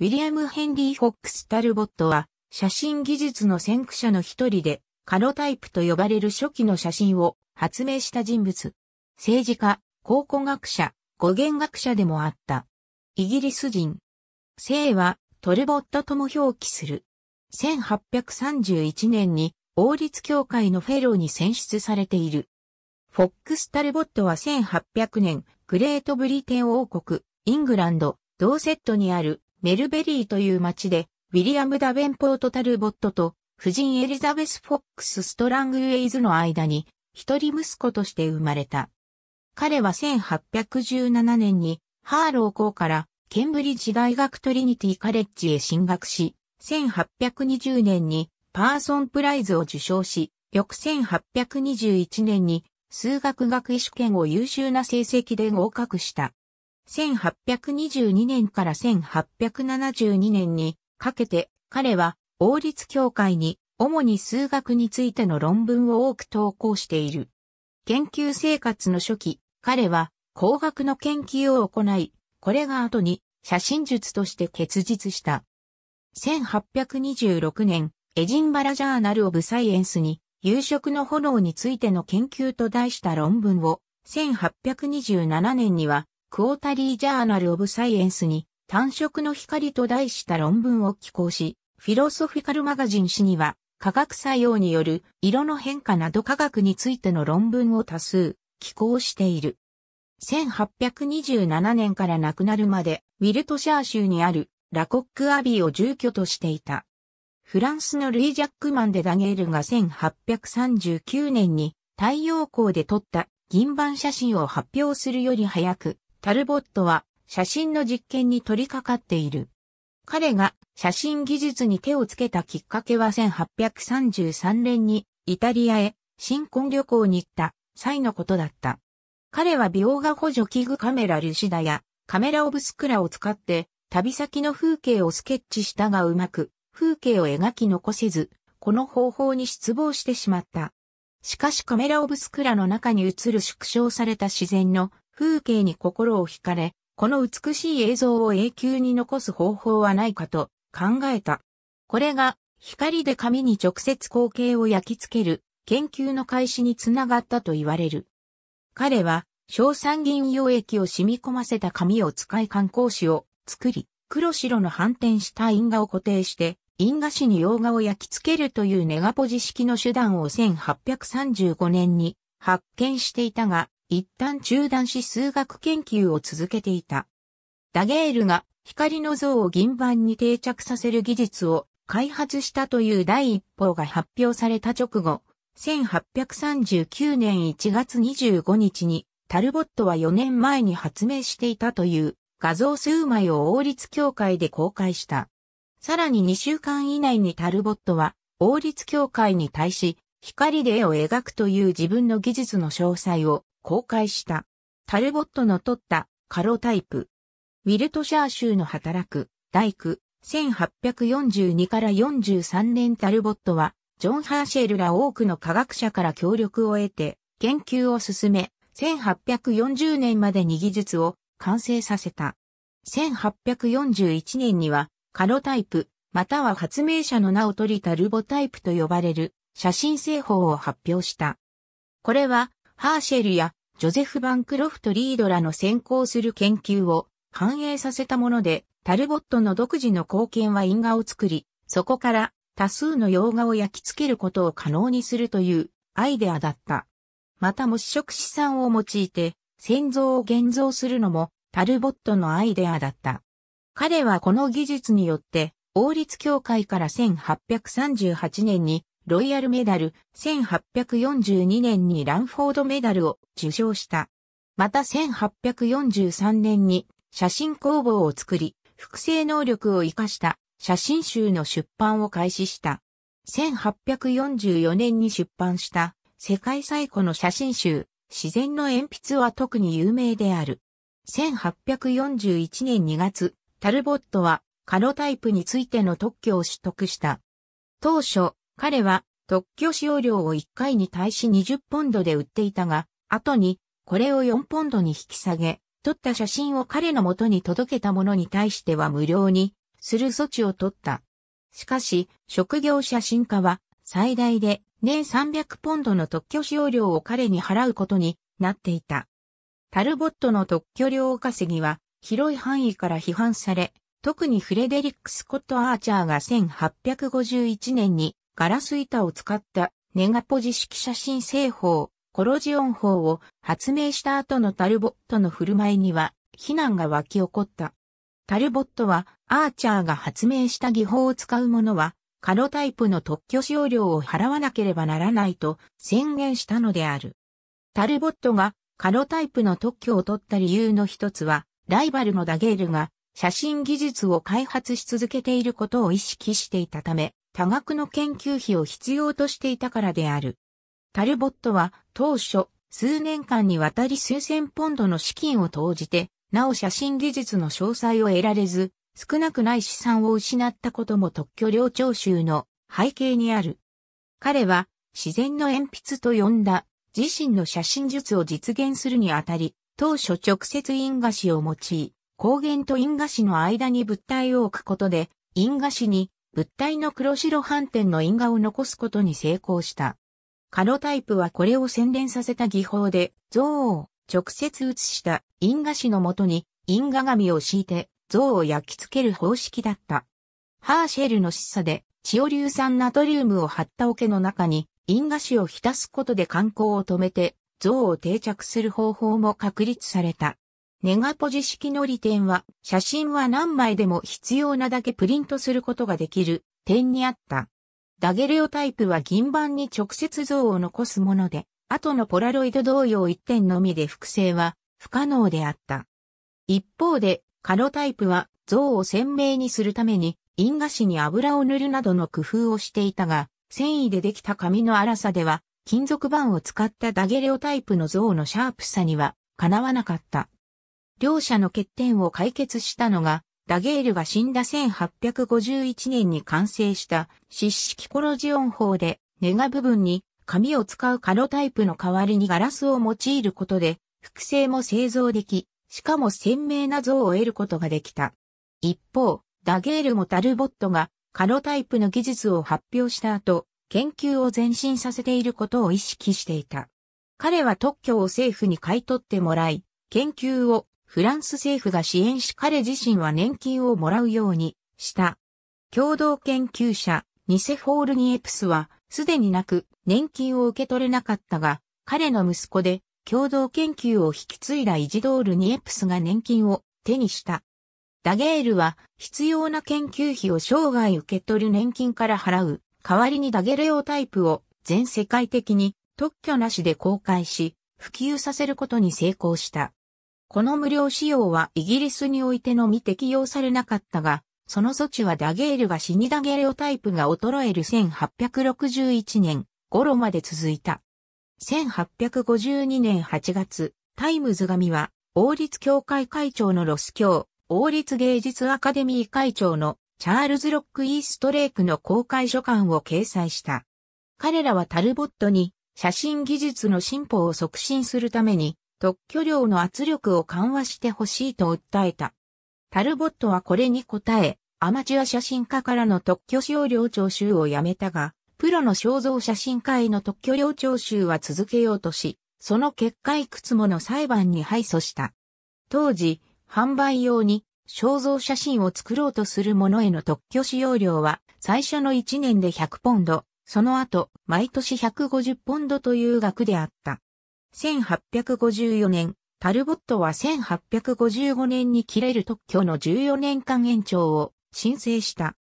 ウィリアム・ヘンリー・フォックス・タルボットは、写真技術の先駆者の一人で、カロタイプと呼ばれる初期の写真を発明した人物。政治家、考古学者、語源学者でもあった。イギリス人。姓はトルボットとも表記する。1831年に王立協会のフェローに選出されている。フォックス・タルボットは1800年、グレートブリテン王国、イングランド、ドーセットにあるメルベリーという町で、ウィリアム・ダベンポート・タルボットと、夫人エリザベス・フォックス・ストラングウェイズの間に、一人息子として生まれた。彼は1817年に、ハーロー校から、ケンブリッジ大学トリニティカレッジへ進学し、1820年にパーソンプライズを受賞し、翌1821年に数学学位試験を優秀な成績で合格した。1822年から1872年にかけて彼は王立協会に主に数学についての論文を多く投稿している。研究生活の初期、彼は工学の研究を行い、これが後に写真術として結実した。1826年、エジンバラジャーナル・オブ・サイエンスに夕食の炎についての研究と題した論文を1827年にはクォータリージャーナルオブサイエンスに、単色の光と題した論文を寄稿し、フィロソフィカルマガジン誌には、化学作用による色の変化など科学についての論文を多数寄稿している。1827年から亡くなるまで、ウィルトシャー州にあるラコックアビーを住居としていた。フランスのルイ・ジャックマンデ・ダゲールが1839年に太陽光で撮った銀板写真を発表するより早く、タルボットは写真の実験に取り掛かっている。彼が写真技術に手をつけたきっかけは1833年にイタリアへ新婚旅行に行った際のことだった。彼は美容画補助器具カメラルシダやカメラオブスクラを使って旅先の風景をスケッチしたがうまく風景を描き残せず、この方法に失望してしまった。しかしカメラオブスクラの中に映る縮小された自然の風景に心を惹かれ、この美しい映像を永久に残す方法はないかと考えた。これが光で紙に直接光景を焼き付ける研究の開始につながったと言われる。彼は硝酸銀溶液を染み込ませた紙を使い観光紙を作り、黒白の反転した因果を固定して、因果紙に洋画を焼き付けるというネガポジ式の手段を1835年に発見していたが、一旦中断し数学研究を続けていた。ダゲールが光の像を銀盤に定着させる技術を開発したという第一報が発表された直後、1839年1月25日にタルボットは4年前に発明していたという画像数枚を王立協会で公開した。さらに2週間以内にタルボットは王立協会に対し光で絵を描くという自分の技術の詳細を公開した。タルボットの取ったカロタイプ。ウィルトシャー州の働く大工、1842から43年タルボットは、ジョン・ハーシェルら多くの科学者から協力を得て、研究を進め、1840年までに技術を完成させた。1841年には、カロタイプ、または発明者の名を取りタルボタイプと呼ばれる写真製法を発表した。これは、ハーシェルやジョゼフ・バンクロフト・リードらの先行する研究を反映させたもので、タルボットの独自の貢献は因果を作り、そこから多数の洋画を焼き付けることを可能にするというアイデアだった。またも試食資産を用いて、戦像を現像するのもタルボットのアイデアだった。彼はこの技術によって、王立協会から1838年にロイヤルメダル、1842年にランフォードメダルを受賞した。また1843年に写真工房を作り、複製能力を活かした写真集の出版を開始した。1844年に出版した世界最古の写真集、自然の鉛筆は特に有名である。1841年2月、タルボットはカロタイプについての特許を取得した。当初、彼は特許使用料を1回に対し20ポンドで売っていたが、後にこれを4ポンドに引き下げ、撮った写真を彼の元に届けた者に対しては無料にする措置を取った。しかし、職業写真家は最大で年300ポンドの特許使用料を彼に払うことになっていた。タルボットの特許料稼ぎは広い範囲から批判され、特にフレデリック・スコット・アーチャーが1851年にガラス板を使ったネガポジ式写真製法、コロジオン法を発明した後のタルボットの振る舞いには、非難が湧き起こった。タルボットは、アーチャーが発明した技法を使うものは、カロタイプの特許使用料を払わなければならないと宣言したのである。タルボットがカロタイプの特許を取った理由の一つは、ライバルのダゲールが写真技術を開発し続けていることを意識していたため、多額の研究費を必要としていたからである。タルボットは当初数年間にわたり数千ポンドの資金を投じて、なお写真技術の詳細を得られず、少なくない資産を失ったことも特許料徴収の背景にある。彼は自然の鉛筆と呼んだ自身の写真術を実現するにあたり、当初直接因果紙を用い、光源と因果紙の間に物体を置くことで、因果紙に物体の黒白斑点の因果を残すことに成功した。カロタイプはこれを洗練させた技法で、像を直接写した因果紙のもとに因果紙を敷いて像を焼き付ける方式だった。ハーシェルの示唆で、チオ硫酸ナトリウムを張った桶の中に因果紙を浸すことで観光を止めて像を定着する方法も確立された。ネガポジ式の利点は、写真は何枚でも必要なだけプリントすることができる点にあった。ダゲレオタイプは銀板に直接像を残すもので、後のポラロイド同様一点のみで複製は不可能であった。一方で、カロタイプは像を鮮明にするために、因果紙に油を塗るなどの工夫をしていたが、繊維でできた紙の粗さでは、金属板を使ったダゲレオタイプの像のシャープさには、かなわなかった。両者の欠点を解決したのが、ダゲールが死んだ1851年に完成した湿式コロジオン法で、ネガ部分に紙を使うカロタイプの代わりにガラスを用いることで、複製も製造でき、しかも鮮明な像を得ることができた。一方、ダゲールもタルボットがカロタイプの技術を発表した後、研究を前進させていることを意識していた。彼は特許を政府に買い取ってもらい、研究をフランス政府が支援し彼自身は年金をもらうようにした。共同研究者、ニセフォールニエプスは、すでになく、年金を受け取れなかったが、彼の息子で、共同研究を引き継いだイジドール・ニエプスが年金を手にした。ダゲールは、必要な研究費を生涯受け取る年金から払う。代わりにダゲレオタイプを全世界的に特許なしで公開し、普及させることに成功した。この無料使用はイギリスにおいてのみ適用されなかったが、その措置はダゲールが死にダゲレオタイプが衰える1861年頃まで続いた。1852年8月、タイムズ紙は、王立協会会長のロス教、王立芸術アカデミー会長のチャールズ・ロック・イーストレイクの公開書簡を掲載した。彼らはタルボットに写真技術の進歩を促進するために特許料の圧力を緩和してほしいと訴えた。タルボットはこれに応え、アマチュア写真家からの特許使用料徴収をやめたが、プロの肖像写真家への特許料徴収は続けようとし、その結果いくつもの裁判に敗訴した。当時、販売用に肖像写真を作ろうとする者への特許使用料は最初の1年で100ポンド、その後、毎年150ポンドという額であった。1854年、タルボットは1855年に切れる特許の14年間延長を申請した。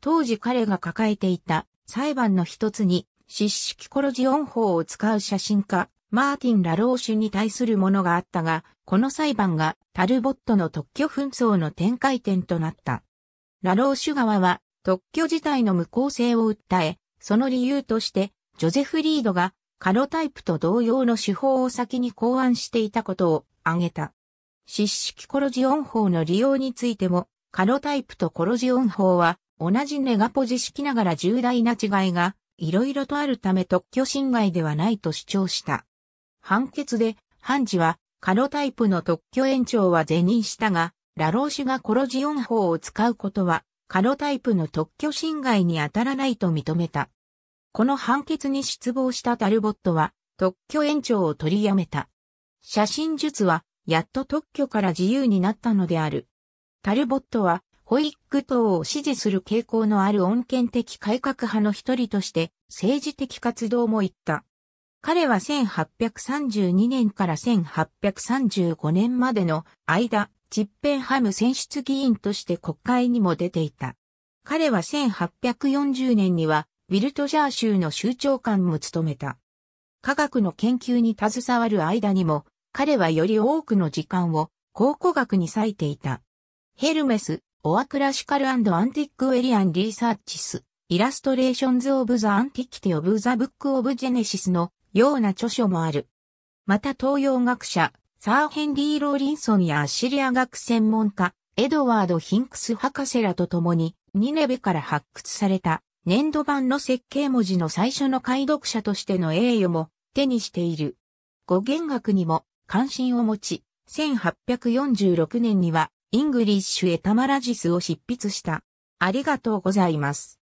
当時彼が抱えていた裁判の一つに、失式コロジオン法を使う写真家、マーティン・ラローシュに対するものがあったが、この裁判がタルボットの特許紛争の展開点となった。ラローシュ側は特許自体の無効性を訴え、その理由として、ジョゼフ・リードがカロタイプと同様の手法を先に考案していたことを挙げた。湿式コロジオン法の利用についても、カロタイプとコロジオン法は同じネガポジ式ながら重大な違いが色々とあるため特許侵害ではないと主張した。判決で、判事はカロタイプの特許延長は是認したが、ラローシュがコロジオン法を使うことは、カロタイプの特許侵害に当たらないと認めた。この判決に失望したタルボットは特許延長を取りやめた。写真術はやっと特許から自由になったのである。タルボットは保育等を支持する傾向のある穏健的改革派の一人として政治的活動も行った。彼は1832年から1835年までの間、チッペンハム選出議員として国会にも出ていた。彼は1840年にはウィルトジャー州の州長官も務めた。科学の研究に携わる間にも、彼はより多くの時間を考古学に割いていた。ヘルメス、オアクラシカルアンティックエリアンリーサーチス、イラストレーションズ・オブ・ザ・アンティキティ・オブ・ザ・ブック・オブ・ジェネシスのような著書もある。また東洋学者、サー・ヘンリー・ローリンソンやアッシリア学専門家、エドワード・ヒンクス博士らと共に、ニネベから発掘された年度版の設計文字の最初の解読者としての栄誉も手にしている。語源学にも関心を持ち、1846年にはイングリッシュエタマラジスを執筆した。ありがとうございます。